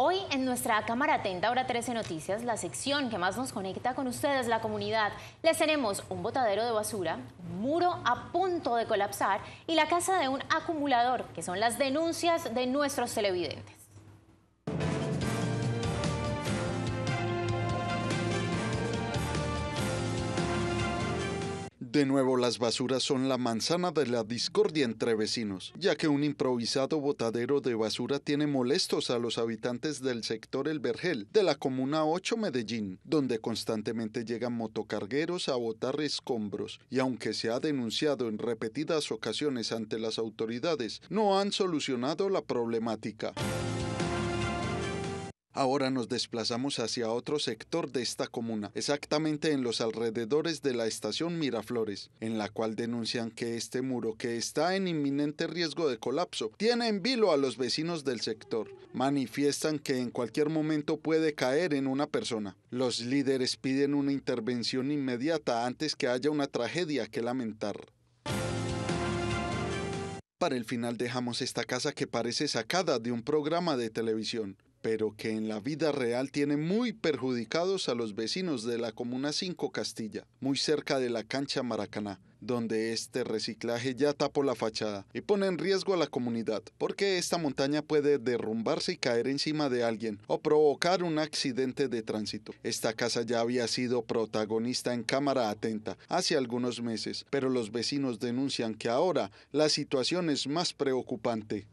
Hoy en nuestra cámara atenta, hora 13 Noticias, la sección que más nos conecta con ustedes, la comunidad, les tenemos un botadero de basura, un muro a punto de colapsar y la casa de un acumulador, que son las denuncias de nuestros televidentes. De nuevo, las basuras son la manzana de la discordia entre vecinos, ya que un improvisado botadero de basura tiene molestos a los habitantes del sector El Vergel de la Comuna 8 Medellín, donde constantemente llegan motocargueros a botar escombros, y aunque se ha denunciado en repetidas ocasiones ante las autoridades, no han solucionado la problemática. Ahora nos desplazamos hacia otro sector de esta comuna, exactamente en los alrededores de la estación Miraflores, en la cual denuncian que este muro, que está en inminente riesgo de colapso, tiene en vilo a los vecinos del sector. Manifiestan que en cualquier momento puede caer en una persona. Los líderes piden una intervención inmediata antes que haya una tragedia que lamentar. Para el final dejamos esta casa que parece sacada de un programa de televisión pero que en la vida real tiene muy perjudicados a los vecinos de la Comuna 5 Castilla, muy cerca de la cancha Maracaná, donde este reciclaje ya tapó la fachada y pone en riesgo a la comunidad, porque esta montaña puede derrumbarse y caer encima de alguien o provocar un accidente de tránsito. Esta casa ya había sido protagonista en cámara atenta hace algunos meses, pero los vecinos denuncian que ahora la situación es más preocupante.